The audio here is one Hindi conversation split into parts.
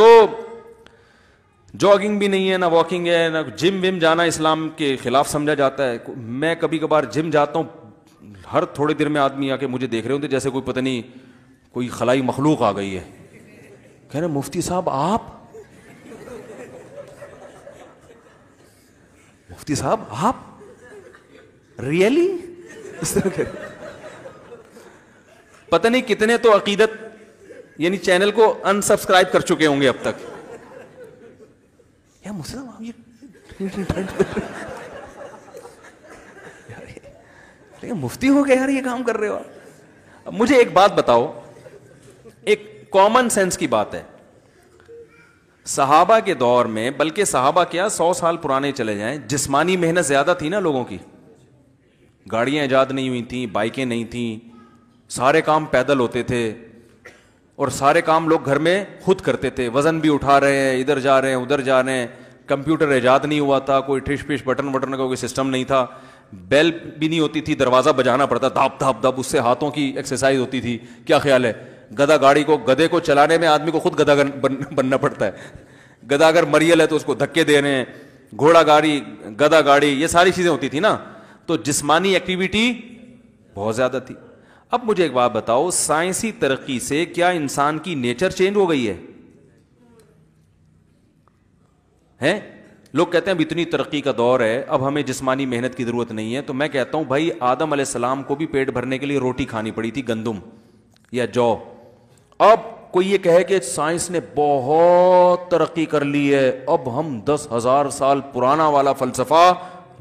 तो जॉगिंग भी नहीं है ना वॉकिंग है ना जिम विम जाना इस्लाम के खिलाफ समझा जाता है मैं कभी कभार जिम जाता हूँ हर थोड़ी देर में आदमी आके मुझे देख रहे होते जैसे कोई पता नहीं कोई खलाई मखलूक आ गई है कह रहे मुफ्ती साहब आप मुफ्ती साहब आप रियली पता नहीं कितने तो अकीदत यानी चैनल को अनसब्सक्राइब कर चुके होंगे अब तक यार मुसलमान ये अरे मुफ्ती हो गया यार ये काम कर रहे हो आप मुझे एक बात बताओ एक कॉमन सेंस की बात है सहाबा के दौर में बल्कि सहाबा क्या सौ साल पुराने चले जाएं जिस्मानी मेहनत ज्यादा थी ना लोगों की गाड़ियां ईजाद नहीं हुई थी बाइकें नहीं थी सारे काम पैदल होते थे और सारे काम लोग घर में खुद करते थे वज़न भी उठा रहे हैं इधर जा रहे हैं उधर जा रहे हैं कंप्यूटर ऐजाद नहीं हुआ था कोई ठिश पिश बटन वटन का कोई सिस्टम नहीं था बेल भी नहीं होती थी दरवाज़ा बजाना पड़ता धाप धाप धाप उससे हाथों की एक्सरसाइज होती थी क्या ख्याल है गधा गाड़ी को गधे को चलाने में आदमी को खुद गधा बन, बनना पड़ता है गधा अगर मरियल है तो उसको धक्के दे रहे हैं घोड़ा गाड़ी गधा गाड़ी ये सारी चीज़ें होती थी ना तो जिस्मानी एक्टिविटी बहुत ज़्यादा थी अब मुझे एक बात बताओ साइंसी तरक्की से क्या इंसान की नेचर चेंज हो गई है हैं लोग कहते हैं अब इतनी तरक्की का दौर है अब हमें जिस्मानी मेहनत की जरूरत नहीं है तो मैं कहता हूं भाई आदम सलाम को भी पेट भरने के लिए रोटी खानी पड़ी थी गंदुम या जौ अब कोई ये कहे कि साइंस ने बहुत तरक्की कर ली है अब हम दस हजार साल पुराना वाला फलसफा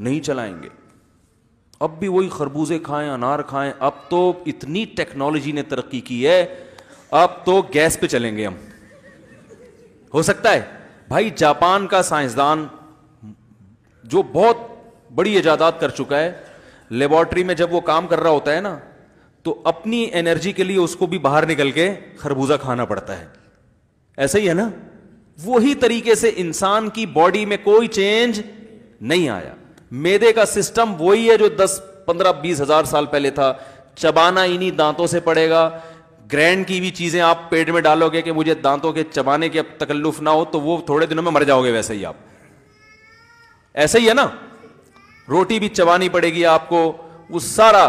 नहीं चलाएंगे अब भी वही खरबूजे खाएं अनार खाएं अब तो इतनी टेक्नोलॉजी ने तरक्की की है अब तो गैस पे चलेंगे हम हो सकता है भाई जापान का साइंसदान जो बहुत बड़ी ईजादात कर चुका है लेबोरेटरी में जब वो काम कर रहा होता है ना तो अपनी एनर्जी के लिए उसको भी बाहर निकल के खरबूजा खाना पड़ता है ऐसा ही है ना वही तरीके से इंसान की बॉडी में कोई चेंज नहीं आया मेदे का सिस्टम वही है जो 10, 15, बीस हजार साल पहले था चबाना इन्हीं दांतों से पड़ेगा ग्रैंड की भी चीजें आप पेट में डालोगे कि मुझे दांतों के चबाने के अब तकल्लुफ ना हो तो वो थोड़े दिनों में मर जाओगे वैसे ही आप ऐसे ही है ना रोटी भी चबानी पड़ेगी आपको वो सारा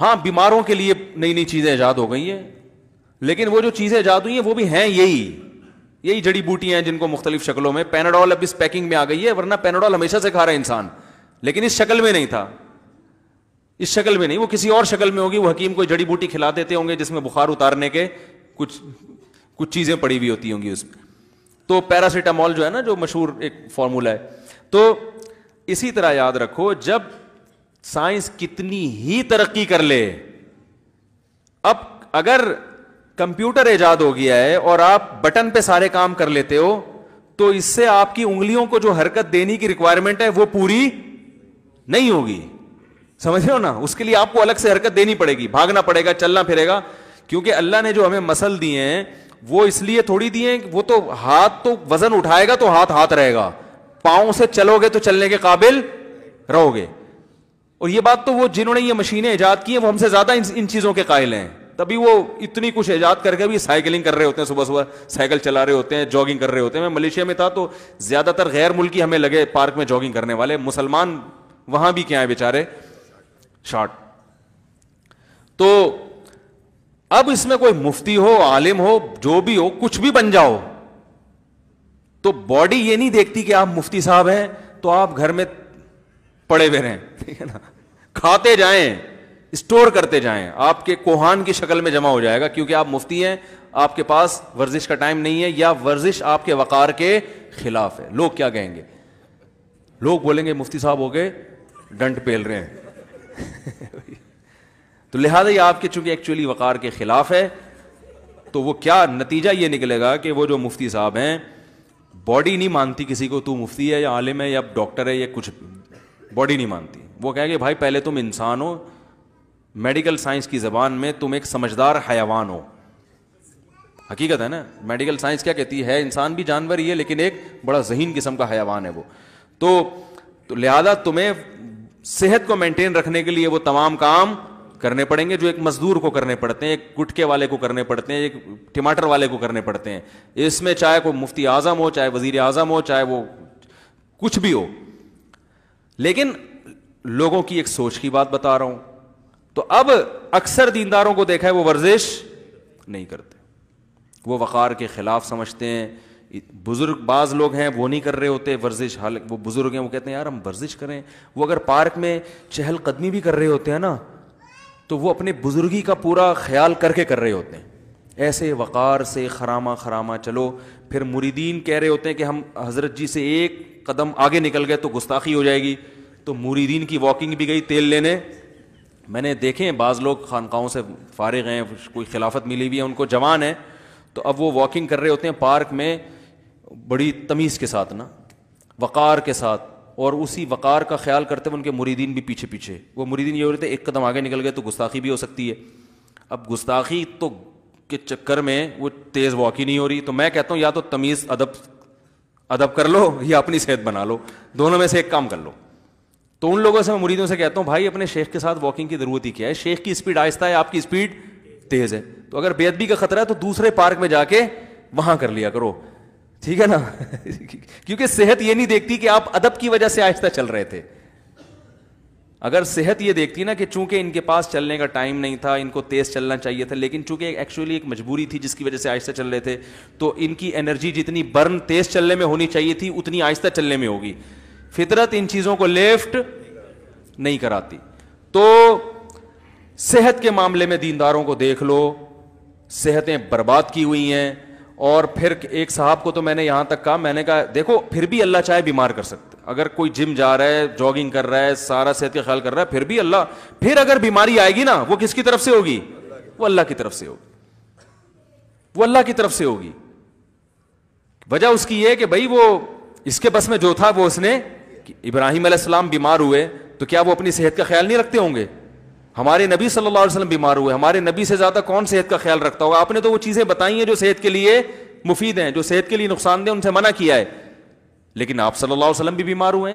हां बीमारों के लिए नई नई चीजें ईजाद हो गई हैं लेकिन वो जो चीजें ईजाद हुई हैं वो भी हैं यही यही जड़ी बूटियां हैं जिनको मुख्तलिफ शक्लों में पेनाडॉल अब इस पैकिंग में आ गई है वरना पेनाडॉल हमेशा से खा रहा है इंसान लेकिन इस शक्ल में नहीं था इस शक्ल में नहीं वो किसी और शक्ल में होगी वो हकीम को जड़ी बूटी खिला देते होंगे जिसमें बुखार उतारने के कुछ कुछ चीज़ें पड़ी हुई होती होंगी उसमें तो पैरासीटामॉल जो है ना जो मशहूर एक फॉर्मूला है तो इसी तरह याद रखो जब साइंस कितनी ही तरक्की कर ले अब अगर कंप्यूटर ईजाद हो गया है और आप बटन पे सारे काम कर लेते हो तो इससे आपकी उंगलियों को जो हरकत देने की रिक्वायरमेंट है वो पूरी नहीं होगी समझ रहे हो ना उसके लिए आपको अलग से हरकत देनी पड़ेगी भागना पड़ेगा चलना फिरेगा क्योंकि अल्लाह ने जो हमें मसल दिए हैं वो इसलिए थोड़ी दिए हैं वो तो हाथ तो वजन उठाएगा तो हाथ हाथ रहेगा पाओ से चलोगे तो चलने के काबिल रहोगे और ये बात तो वो जिन्होंने ये मशीनें ईजाद की हैं वो हमसे ज्यादा इन, इन चीजों के कायल हैं तभी वो इतनी कुछ ईजाद करके भी साइकिलिंग कर रहे होते हैं सुबह सुबह साइकिल चला रहे होते हैं जॉगिंग कर रहे होते हैं मैं मलेशिया में था तो ज्यादातर गैर मुल्की हमें लगे पार्क में जॉगिंग करने वाले मुसलमान वहां भी क्या है बेचारे शॉर्ट तो अब इसमें कोई मुफ्ती हो आलिम हो जो भी हो कुछ भी बन जाओ तो बॉडी ये नहीं देखती कि आप मुफ्ती साहब हैं तो आप घर में पड़े हुए रहें ठीक है ना खाते जाएं स्टोर करते जाएं आपके कोहान की शक्ल में जमा हो जाएगा क्योंकि आप मुफ्ती हैं आपके पास वर्जिश का टाइम नहीं है या वर्जिश आपके वकार के खिलाफ है लोग क्या कहेंगे लोग बोलेंगे मुफ्ती साहब हो गए डंट पेल रहे हैं तो लिहाजा ये आपके चूंकि एक्चुअली वकार के खिलाफ है तो वो क्या नतीजा ये निकलेगा कि वो जो मुफ्ती साहब हैं बॉडी नहीं मानती किसी को तू मुफ्ती है या आलिम है या डॉक्टर है या कुछ बॉडी नहीं मानती वो कहेंगे भाई पहले तुम इंसान हो मेडिकल साइंस की जबान में तुम एक समझदार हयावान हो हकीकत है ना मेडिकल साइंस क्या कहती है इंसान भी जानवर ही है लेकिन एक बड़ा जहीन किस्म का हयावान है वो तो, तो लिहाजा तुम्हें सेहत को मेंटेन रखने के लिए वो तमाम काम करने पड़ेंगे जो एक मजदूर को करने पड़ते हैं एक गुटके वाले को करने पड़ते हैं एक टमाटर वाले को करने पड़ते हैं इसमें चाहे कोई मुफ्ती आजम हो चाहे वजीर आजम हो चाहे वो कुछ भी हो लेकिन लोगों की एक सोच की बात बता रहा हूं तो अब अक्सर दीनदारों को देखा है वो वर्जिश नहीं करते वो वक़ार के खिलाफ समझते हैं बुजुर्ग बाज लोग हैं वो नहीं कर रहे होते वर्जिश हाल वो बुजुर्ग हैं वो कहते हैं यार हम वर्जिश करें वो अगर पार्क में चहल कदमी भी कर रहे होते हैं ना तो वो अपने बुजुर्गी का पूरा ख्याल करके कर रहे होते हैं ऐसे वक़ार से खरामा खरामा चलो फिर मुरीदीन कह रहे होते हैं कि हम हजरत जी से एक कदम आगे निकल गए तो गुस्ताखी हो जाएगी तो मुरीदीन की वॉकिंग भी गई तेल लेने मैंने देखे बाज़ लोग खानकाओं से फारग हैं कोई खिलाफत मिली हुई है उनको जवान है तो अब वो वॉकिंग कर रहे होते हैं पार्क में बड़ी तमीज़ के साथ ना वक़ार के साथ और उसी वक़ार का ख्याल करते हुए उनके मुरीदीन भी पीछे पीछे वो मुरीदीन ये हो रहे थे एक कदम आगे निकल गए तो गुस्ताखी भी हो सकती है अब गुस्ताखी तो के चक्कर में वो तेज़ वॉक ही नहीं हो रही तो मैं कहता हूँ या तो तमीज़ अदब अदब कर लो या अपनी सेहत बना लो दोनों में से एक काम कर लो तो उन लोगों से मैं मुरीदों से कहता हूँ भाई अपने शेख के साथ वॉकिंग की ज़रूरत ही क्या है शेख की स्पीड आहिस्ता है आपकी स्पीड तेज़ है तो अगर बेअदबी का खतरा है तो दूसरे पार्क में जाके वहाँ कर लिया करो ठीक है ना क्योंकि सेहत ये नहीं देखती कि आप अदब की वजह से आहिस्ता चल रहे थे अगर सेहत ये देखती ना कि चूंकि इनके पास चलने का टाइम नहीं था इनको तेज चलना चाहिए था लेकिन चूंकि एक्चुअली एक मजबूरी थी जिसकी वजह से आहिस्ता चल रहे थे तो इनकी एनर्जी जितनी बर्न तेज चलने में होनी चाहिए थी उतनी आहिस्ता चलने में होगी फितरत इन चीजों को लेफ्ट नहीं कराती तो सेहत के मामले में दीनदारों को देख लो सेहतें बर्बाद की हुई हैं और फिर एक साहब को तो मैंने यहां तक कहा मैंने कहा देखो फिर भी अल्लाह चाहे बीमार कर सकते अगर कोई जिम जा रहा है जॉगिंग कर रहा है सारा सेहत का ख्याल कर रहा है फिर भी अल्लाह फिर अगर बीमारी आएगी ना वो किसकी तरफ से होगी वो अल्लाह की तरफ से होगी वो अल्लाह की तरफ से होगी वजह उसकी यह कि भाई वो इसके बस में जो था वो उसने इब्राहिम बीमार हुए तो क्या वो अपनी सेहत का ख्याल नहीं रखते होंगे हमारे नबी सल्लल्लाहु अलैहि वसल्लम बीमार हुए हमारे नबी से ज्यादा कौन सेहत का ख्याल रखता होगा आपने तो वो चीजें बताई हैं जो सेहत के लिए मुफीद हैं जो सेहत के लिए नुकसानदेह उनसे मना किया है लेकिन आप सल्लल्लाहु अलैहि वसल्लम भी बीमार हुए